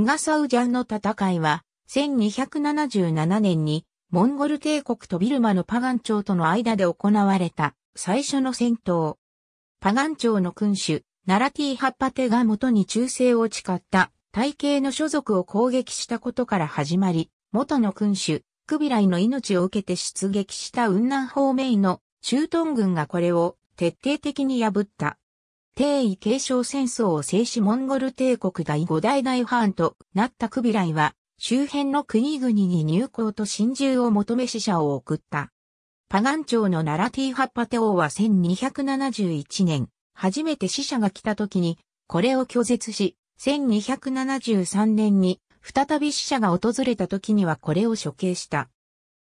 ンガサウジャンの戦いは、1277年に、モンゴル帝国とビルマのパガン朝との間で行われた、最初の戦闘。パガン朝の君主、ナラティ・ハッパテが元に忠誠を誓った、体系の所属を攻撃したことから始まり、元の君主、クビライの命を受けて出撃した雲南方面の駐屯軍がこれを徹底的に破った。帝位継承戦争を制しモンゴル帝国第五代大藩となったクビライは、周辺の国々に入港と侵入を求め死者を送った。パガン朝のナラティーハッパテ王は1271年、初めて死者が来た時に、これを拒絶し、1273年に再び死者が訪れた時にはこれを処刑した。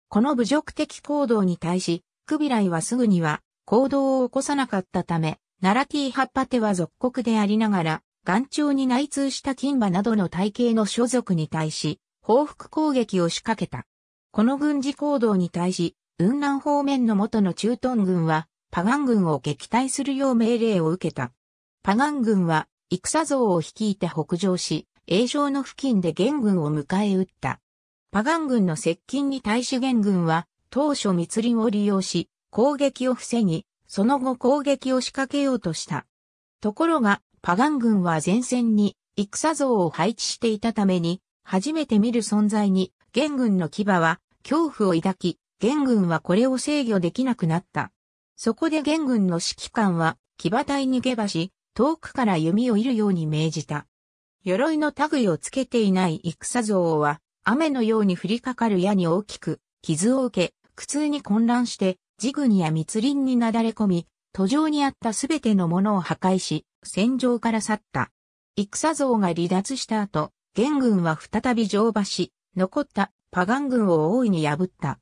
この侮辱的行動に対し、クビライはすぐには行動を起こさなかったため、ナラティー葉っぱ手は属国でありながら、岩頂に内通した金馬などの体系の所属に対し、報復攻撃を仕掛けた。この軍事行動に対し、雲南方面の元の中東軍は、パガン軍を撃退するよう命令を受けた。パガン軍は、戦像を率いて北上し、栄城の付近で元軍を迎え撃った。パガン軍の接近に対し元軍は、当初密林を利用し、攻撃を防ぎ、その後攻撃を仕掛けようとした。ところが、パガン軍は前線に戦像を配置していたために、初めて見る存在に、元軍の牙は恐怖を抱き、元軍はこれを制御できなくなった。そこで元軍の指揮官は、騎馬隊に下馬し、遠くから弓を射るように命じた。鎧の類をつけていない戦像は、雨のように降りかかる矢に大きく、傷を受け、苦痛に混乱して、ジグニや密林になだれ込み、途上にあったすべてのものを破壊し、戦場から去った。戦像が離脱した後、元軍は再び乗馬し、残ったパガン軍を大いに破った。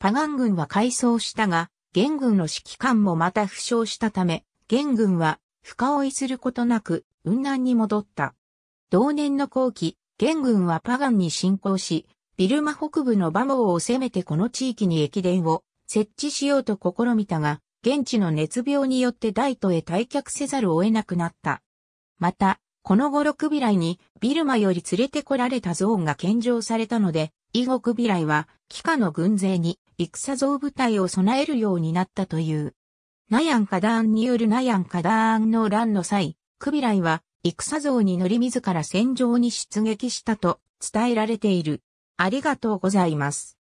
パガン軍は改装したが、元軍の指揮官もまた負傷したため、元軍は深追いすることなく、雲南に戻った。同年の後期、元軍はパガンに侵攻し、ビルマ北部のバモーを攻めてこの地域に駅伝を設置しようと試みたが、現地の熱病によって大都へ退却せざるを得なくなった。また、この頃クビライにビルマより連れてこられたゾーンが献上されたので、以後クビライは、帰化の軍勢に戦像部隊を備えるようになったという。ナヤンカダーンによるナヤンカダーンの乱の際、クビライは、戦像に乗り自ら戦場に出撃したと伝えられている。ありがとうございます。